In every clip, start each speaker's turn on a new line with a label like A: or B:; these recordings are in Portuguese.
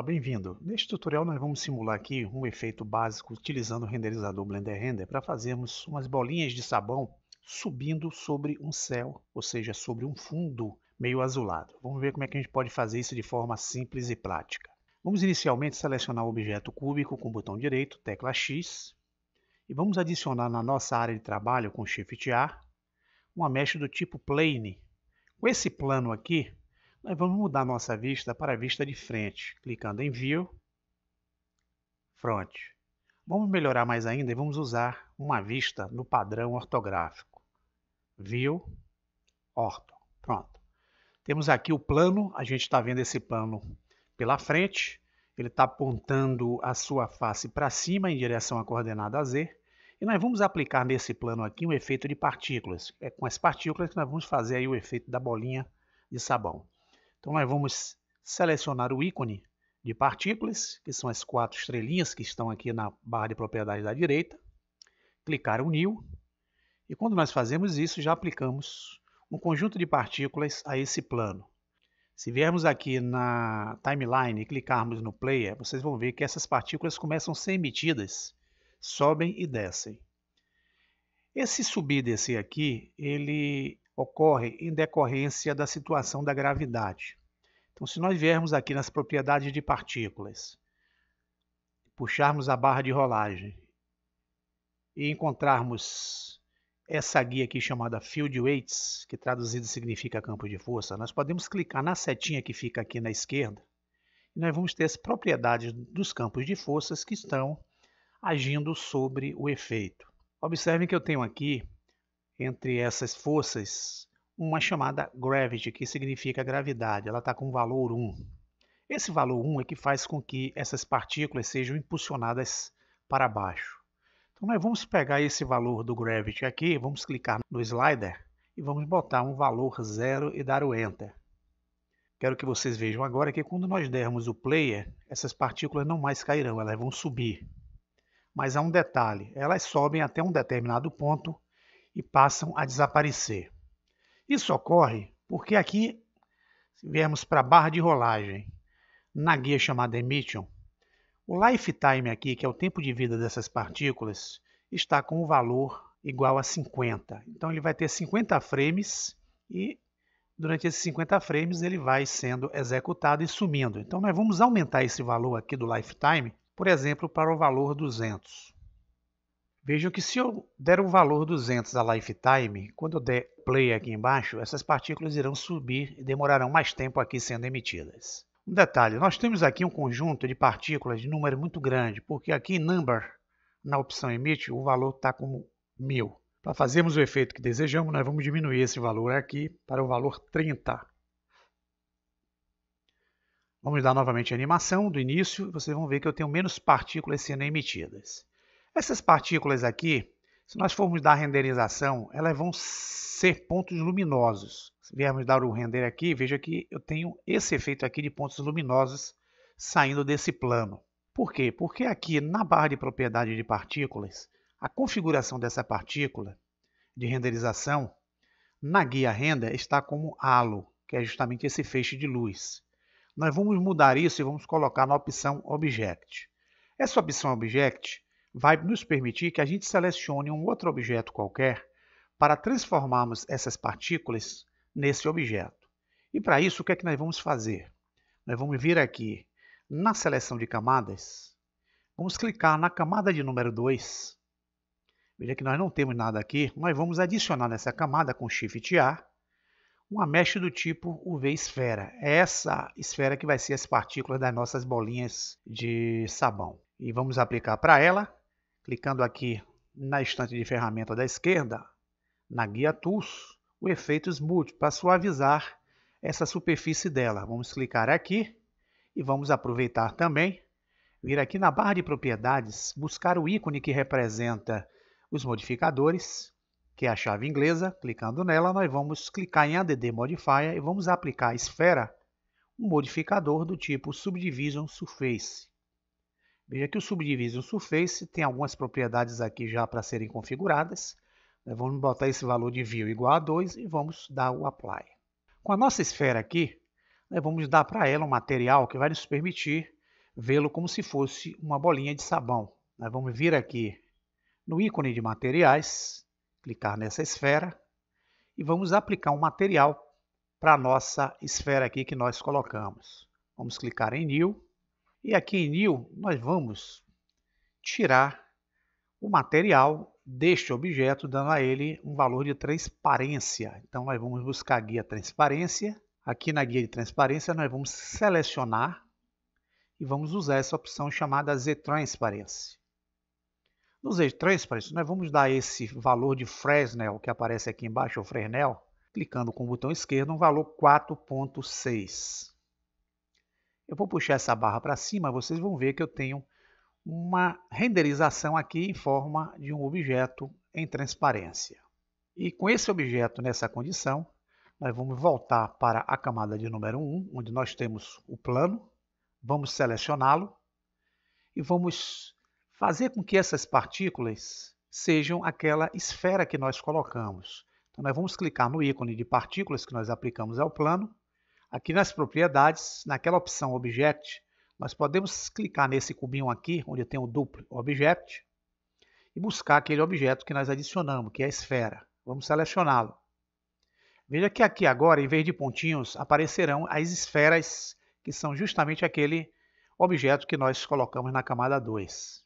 A: Olá, bem-vindo! Neste tutorial nós vamos simular aqui um efeito básico utilizando o renderizador Blender Render para fazermos umas bolinhas de sabão subindo sobre um céu, ou seja, sobre um fundo meio azulado. Vamos ver como é que a gente pode fazer isso de forma simples e prática. Vamos inicialmente selecionar o objeto cúbico com o botão direito, tecla X, e vamos adicionar na nossa área de trabalho com Shift A uma mesh do tipo Plane. Com esse plano aqui, nós vamos mudar nossa vista para a vista de frente, clicando em View, Front. Vamos melhorar mais ainda e vamos usar uma vista no padrão ortográfico. View, Orto. Pronto. Temos aqui o plano, a gente está vendo esse plano pela frente, ele está apontando a sua face para cima em direção à coordenada Z, e nós vamos aplicar nesse plano aqui um efeito de partículas. É com as partículas que nós vamos fazer aí o efeito da bolinha de sabão. Então nós vamos selecionar o ícone de partículas, que são as quatro estrelinhas que estão aqui na barra de propriedades da direita, clicar o New, e quando nós fazemos isso, já aplicamos um conjunto de partículas a esse plano. Se viermos aqui na timeline e clicarmos no player, vocês vão ver que essas partículas começam a ser emitidas, sobem e descem. Esse subir e descer aqui, ele ocorre em decorrência da situação da gravidade. Então, se nós viermos aqui nas propriedades de partículas, puxarmos a barra de rolagem e encontrarmos essa guia aqui chamada Field Weights, que traduzido significa campo de força, nós podemos clicar na setinha que fica aqui na esquerda e nós vamos ter as propriedades dos campos de forças que estão agindo sobre o efeito. Observem que eu tenho aqui entre essas forças, uma chamada gravity, que significa gravidade, ela está com valor 1. Esse valor 1 é que faz com que essas partículas sejam impulsionadas para baixo. Então, nós vamos pegar esse valor do gravity aqui, vamos clicar no slider e vamos botar um valor 0 e dar o Enter. Quero que vocês vejam agora que quando nós dermos o player, essas partículas não mais cairão, elas vão subir. Mas há um detalhe, elas sobem até um determinado ponto e passam a desaparecer. Isso ocorre porque aqui, se viermos para a barra de rolagem, na guia chamada Emission, o lifetime aqui, que é o tempo de vida dessas partículas, está com o um valor igual a 50. Então ele vai ter 50 frames e durante esses 50 frames ele vai sendo executado e sumindo. Então nós vamos aumentar esse valor aqui do lifetime, por exemplo, para o valor 200. Vejam que se eu der um valor 200 a lifetime, quando eu der play aqui embaixo, essas partículas irão subir e demorarão mais tempo aqui sendo emitidas. Um detalhe, nós temos aqui um conjunto de partículas de número muito grande, porque aqui em number, na opção emit, o valor está como 1000. Para fazermos o efeito que desejamos, nós vamos diminuir esse valor aqui para o valor 30. Vamos dar novamente a animação do início, vocês vão ver que eu tenho menos partículas sendo emitidas. Essas partículas aqui, se nós formos dar renderização, elas vão ser pontos luminosos. Se viermos dar o render aqui, veja que eu tenho esse efeito aqui de pontos luminosos saindo desse plano. Por quê? Porque aqui na barra de propriedade de partículas, a configuração dessa partícula de renderização na guia render está como halo, que é justamente esse feixe de luz. Nós vamos mudar isso e vamos colocar na opção Object. Essa opção Object vai nos permitir que a gente selecione um outro objeto qualquer para transformarmos essas partículas nesse objeto. E para isso, o que é que nós vamos fazer? Nós vamos vir aqui na seleção de camadas, vamos clicar na camada de número 2. Veja que nós não temos nada aqui. Nós vamos adicionar nessa camada com Shift A uma mesh do tipo UV esfera. É essa esfera que vai ser as partículas das nossas bolinhas de sabão. E vamos aplicar para ela Clicando aqui na estante de ferramenta da esquerda, na guia Tools, o efeito Smooth para suavizar essa superfície dela. Vamos clicar aqui e vamos aproveitar também, vir aqui na barra de propriedades, buscar o ícone que representa os modificadores, que é a chave inglesa. Clicando nela, nós vamos clicar em ADD Modifier e vamos aplicar a esfera um modificador do tipo Subdivision Surface. Veja que o Subdivision Surface tem algumas propriedades aqui já para serem configuradas. Né? Vamos botar esse valor de view igual a 2 e vamos dar o apply. Com a nossa esfera aqui, né, vamos dar para ela um material que vai nos permitir vê-lo como se fosse uma bolinha de sabão. Né? Vamos vir aqui no ícone de materiais, clicar nessa esfera e vamos aplicar um material para a nossa esfera aqui que nós colocamos. Vamos clicar em New e aqui em new nós vamos tirar o material deste objeto, dando a ele um valor de transparência. Então nós vamos buscar a guia transparência. Aqui na guia de transparência nós vamos selecionar e vamos usar essa opção chamada Z-Transparência. No Z-Transparência nós vamos dar esse valor de Fresnel, que aparece aqui embaixo, o Fresnel, clicando com o botão esquerdo, um valor 4.6. Eu vou puxar essa barra para cima, vocês vão ver que eu tenho uma renderização aqui em forma de um objeto em transparência. E com esse objeto nessa condição, nós vamos voltar para a camada de número 1, onde nós temos o plano, vamos selecioná-lo e vamos fazer com que essas partículas sejam aquela esfera que nós colocamos. Então, nós vamos clicar no ícone de partículas que nós aplicamos ao plano Aqui nas propriedades, naquela opção Object, nós podemos clicar nesse cubinho aqui, onde tem o duplo Object, e buscar aquele objeto que nós adicionamos, que é a esfera. Vamos selecioná-lo. Veja que aqui agora, em vez de pontinhos, aparecerão as esferas, que são justamente aquele objeto que nós colocamos na camada 2.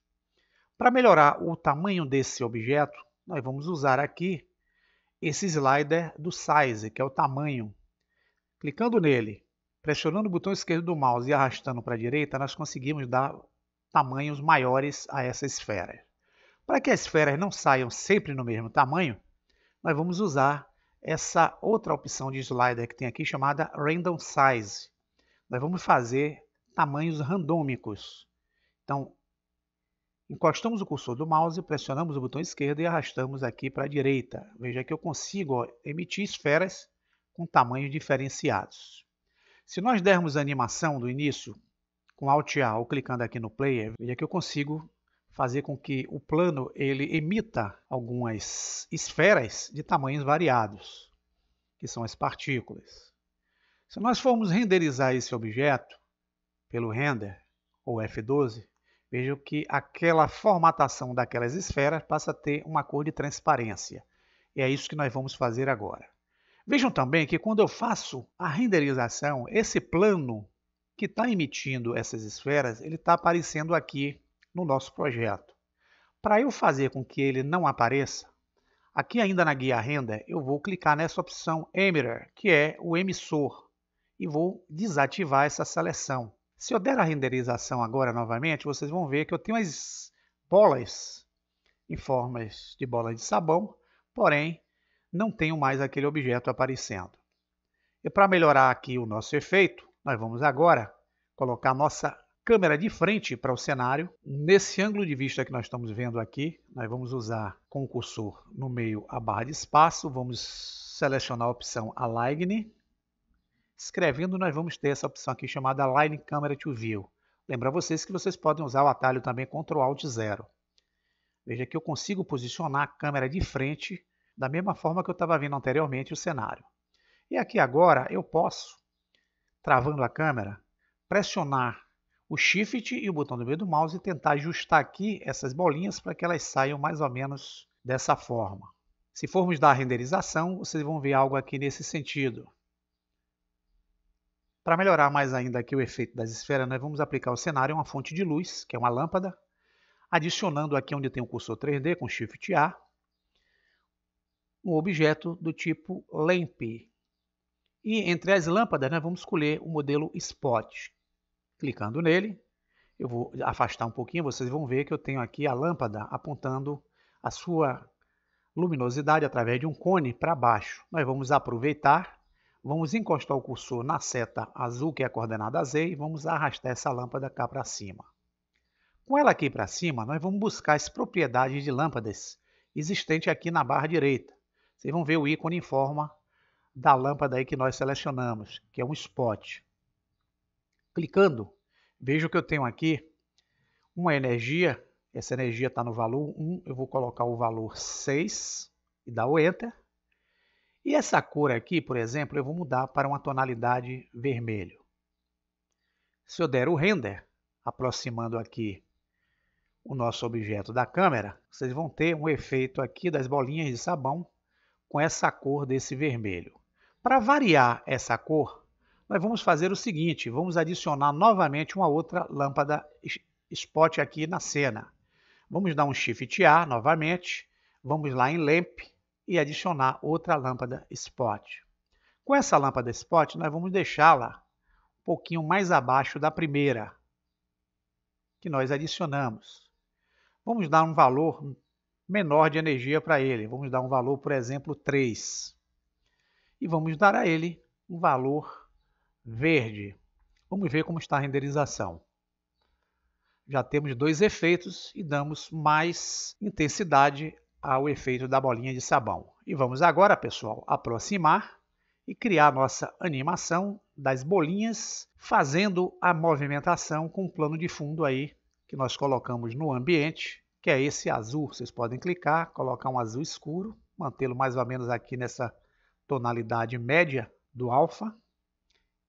A: Para melhorar o tamanho desse objeto, nós vamos usar aqui esse slider do size, que é o tamanho Clicando nele, pressionando o botão esquerdo do mouse e arrastando para a direita, nós conseguimos dar tamanhos maiores a essa esfera. Para que as esferas não saiam sempre no mesmo tamanho, nós vamos usar essa outra opção de slider que tem aqui chamada Random Size. Nós vamos fazer tamanhos randômicos. Então, encostamos o cursor do mouse, pressionamos o botão esquerdo e arrastamos aqui para a direita. Veja que eu consigo ó, emitir esferas com tamanhos diferenciados. Se nós dermos a animação do início com Alt A ou clicando aqui no player, veja que eu consigo fazer com que o plano ele emita algumas esferas de tamanhos variados, que são as partículas. Se nós formos renderizar esse objeto pelo render ou F12, vejo que aquela formatação daquelas esferas passa a ter uma cor de transparência. E é isso que nós vamos fazer agora. Vejam também que quando eu faço a renderização, esse plano que está emitindo essas esferas, ele está aparecendo aqui no nosso projeto. Para eu fazer com que ele não apareça, aqui ainda na guia renda, eu vou clicar nessa opção Emitter, que é o emissor, e vou desativar essa seleção. Se eu der a renderização agora novamente, vocês vão ver que eu tenho as bolas em formas de bola de sabão, porém não tenho mais aquele objeto aparecendo. E para melhorar aqui o nosso efeito, nós vamos agora colocar a nossa câmera de frente para o cenário. Nesse ângulo de vista que nós estamos vendo aqui, nós vamos usar com o cursor no meio a barra de espaço, vamos selecionar a opção Align. Escrevendo, nós vamos ter essa opção aqui chamada Align Camera to View. Lembra vocês que vocês podem usar o atalho também Ctrl Alt 0. Veja que eu consigo posicionar a câmera de frente da mesma forma que eu estava vendo anteriormente o cenário. E aqui agora eu posso, travando a câmera, pressionar o Shift e o botão do meio do mouse e tentar ajustar aqui essas bolinhas para que elas saiam mais ou menos dessa forma. Se formos dar a renderização, vocês vão ver algo aqui nesse sentido. Para melhorar mais ainda aqui o efeito das esferas, nós vamos aplicar ao cenário uma fonte de luz, que é uma lâmpada, adicionando aqui onde tem o um cursor 3D com Shift A, um objeto do tipo LAMP. E entre as lâmpadas, nós né, vamos escolher o modelo Spot. Clicando nele, eu vou afastar um pouquinho, vocês vão ver que eu tenho aqui a lâmpada apontando a sua luminosidade através de um cone para baixo. Nós vamos aproveitar, vamos encostar o cursor na seta azul, que é a coordenada Z, e vamos arrastar essa lâmpada cá para cima. Com ela aqui para cima, nós vamos buscar as propriedades de lâmpadas existente aqui na barra direita. Vocês vão ver o ícone em forma da lâmpada aí que nós selecionamos, que é um spot. Clicando, vejo que eu tenho aqui uma energia, essa energia está no valor 1, eu vou colocar o valor 6 e dar o Enter. E essa cor aqui, por exemplo, eu vou mudar para uma tonalidade vermelho. Se eu der o Render, aproximando aqui o nosso objeto da câmera, vocês vão ter um efeito aqui das bolinhas de sabão com essa cor desse vermelho. Para variar essa cor, nós vamos fazer o seguinte, vamos adicionar novamente uma outra lâmpada spot aqui na cena. Vamos dar um Shift A novamente, vamos lá em Lamp e adicionar outra lâmpada spot. Com essa lâmpada spot, nós vamos deixá-la um pouquinho mais abaixo da primeira que nós adicionamos. Vamos dar um valor menor de energia para ele. Vamos dar um valor, por exemplo, 3. E vamos dar a ele um valor verde. Vamos ver como está a renderização. Já temos dois efeitos e damos mais intensidade ao efeito da bolinha de sabão. E vamos agora, pessoal, aproximar e criar nossa animação das bolinhas, fazendo a movimentação com o plano de fundo aí que nós colocamos no ambiente que é esse azul. Vocês podem clicar, colocar um azul escuro, mantê-lo mais ou menos aqui nessa tonalidade média do alfa.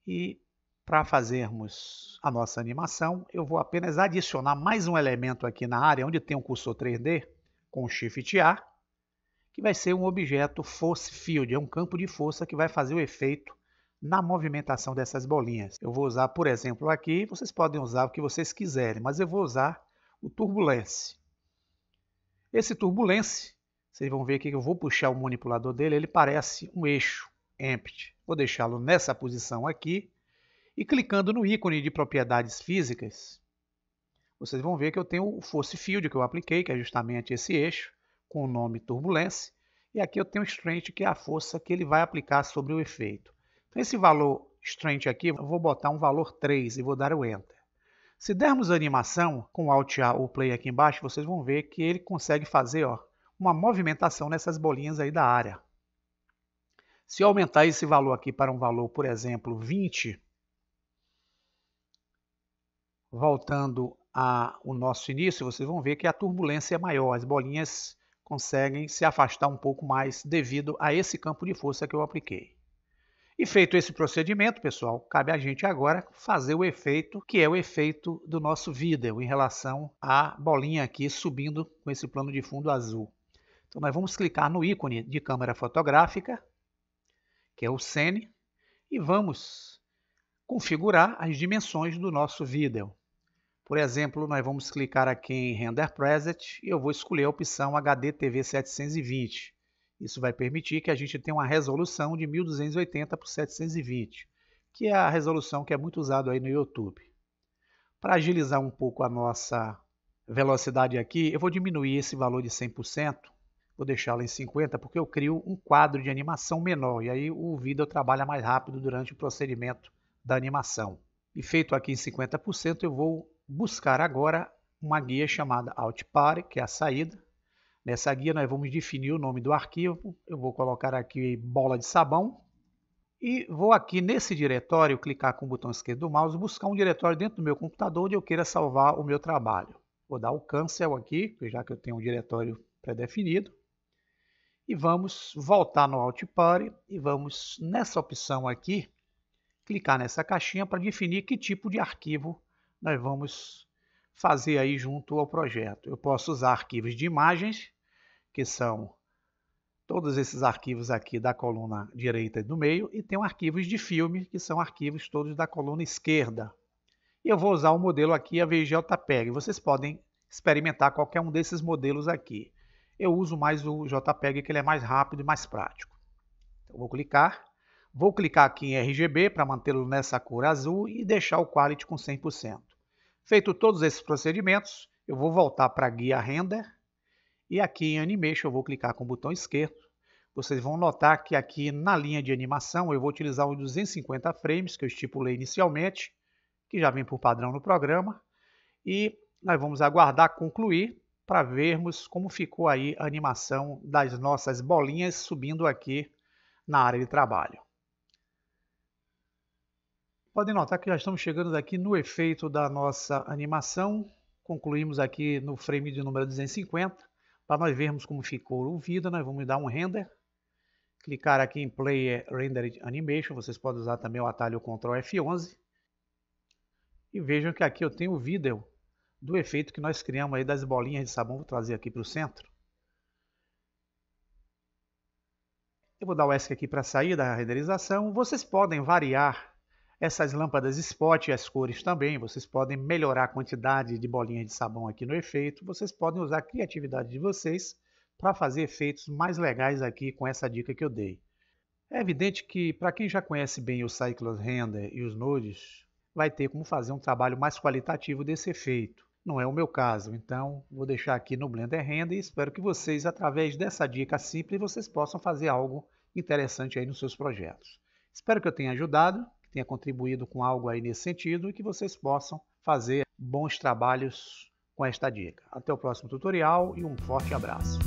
A: E para fazermos a nossa animação, eu vou apenas adicionar mais um elemento aqui na área onde tem um cursor 3D com Shift A, que vai ser um objeto force field, é um campo de força que vai fazer o efeito na movimentação dessas bolinhas. Eu vou usar, por exemplo, aqui, vocês podem usar o que vocês quiserem, mas eu vou usar o Turbulence. Esse turbulence, vocês vão ver aqui que eu vou puxar o manipulador dele, ele parece um eixo empty. Vou deixá-lo nessa posição aqui e clicando no ícone de propriedades físicas, vocês vão ver que eu tenho o force field que eu apliquei, que é justamente esse eixo, com o nome turbulence, e aqui eu tenho o strength, que é a força que ele vai aplicar sobre o efeito. Então esse valor strength aqui, eu vou botar um valor 3 e vou dar o enter. Se dermos animação com Alt A ou Play aqui embaixo, vocês vão ver que ele consegue fazer ó, uma movimentação nessas bolinhas aí da área. Se eu aumentar esse valor aqui para um valor, por exemplo, 20, voltando ao nosso início, vocês vão ver que a turbulência é maior, as bolinhas conseguem se afastar um pouco mais devido a esse campo de força que eu apliquei. E feito esse procedimento, pessoal, cabe a gente agora fazer o efeito, que é o efeito do nosso vídeo em relação à bolinha aqui subindo com esse plano de fundo azul. Então nós vamos clicar no ícone de câmera fotográfica, que é o Cine, e vamos configurar as dimensões do nosso vídeo. Por exemplo, nós vamos clicar aqui em Render Preset e eu vou escolher a opção HD TV 720. Isso vai permitir que a gente tenha uma resolução de 1280 por 720, que é a resolução que é muito usada aí no YouTube. Para agilizar um pouco a nossa velocidade aqui, eu vou diminuir esse valor de 100%, vou deixá-lo em 50, porque eu crio um quadro de animação menor, e aí o vídeo trabalha mais rápido durante o procedimento da animação. E feito aqui em 50%, eu vou buscar agora uma guia chamada Outpare, que é a saída, Nessa guia nós vamos definir o nome do arquivo. Eu vou colocar aqui bola de sabão e vou aqui nesse diretório, clicar com o botão esquerdo do mouse, buscar um diretório dentro do meu computador onde eu queira salvar o meu trabalho. Vou dar o cancel aqui, já que eu tenho um diretório pré-definido. E vamos voltar no Outparty e vamos nessa opção aqui, clicar nessa caixinha para definir que tipo de arquivo nós vamos fazer aí junto ao projeto. Eu posso usar arquivos de imagens, que são todos esses arquivos aqui da coluna direita e do meio, e tem arquivos de filme, que são arquivos todos da coluna esquerda. E eu vou usar o um modelo aqui, a VGJPEG. Vocês podem experimentar qualquer um desses modelos aqui. Eu uso mais o JPEG, que ele é mais rápido e mais prático. Então, vou clicar. Vou clicar aqui em RGB para mantê-lo nessa cor azul e deixar o Quality com 100%. Feito todos esses procedimentos, eu vou voltar para a guia Render e aqui em Animation eu vou clicar com o botão esquerdo. Vocês vão notar que aqui na linha de animação eu vou utilizar os 250 frames que eu estipulei inicialmente, que já vem por padrão no programa. E nós vamos aguardar concluir para vermos como ficou aí a animação das nossas bolinhas subindo aqui na área de trabalho. Podem notar que já estamos chegando aqui no efeito da nossa animação. Concluímos aqui no frame de número 250. Para nós vermos como ficou o vídeo, nós vamos dar um render. Clicar aqui em Player render Animation, vocês podem usar também o atalho Ctrl F11. E vejam que aqui eu tenho o vídeo do efeito que nós criamos aí das bolinhas de sabão. Vou trazer aqui para o centro. Eu vou dar o ESC aqui para sair da renderização. Vocês podem variar essas lâmpadas spot, e as cores também, vocês podem melhorar a quantidade de bolinhas de sabão aqui no efeito. Vocês podem usar a criatividade de vocês para fazer efeitos mais legais aqui com essa dica que eu dei. É evidente que para quem já conhece bem o Cyclos Render e os nodes, vai ter como fazer um trabalho mais qualitativo desse efeito. Não é o meu caso, então vou deixar aqui no Blender Render e espero que vocês, através dessa dica simples, vocês possam fazer algo interessante aí nos seus projetos. Espero que eu tenha ajudado tenha contribuído com algo aí nesse sentido e que vocês possam fazer bons trabalhos com esta dica. Até o próximo tutorial e um forte abraço.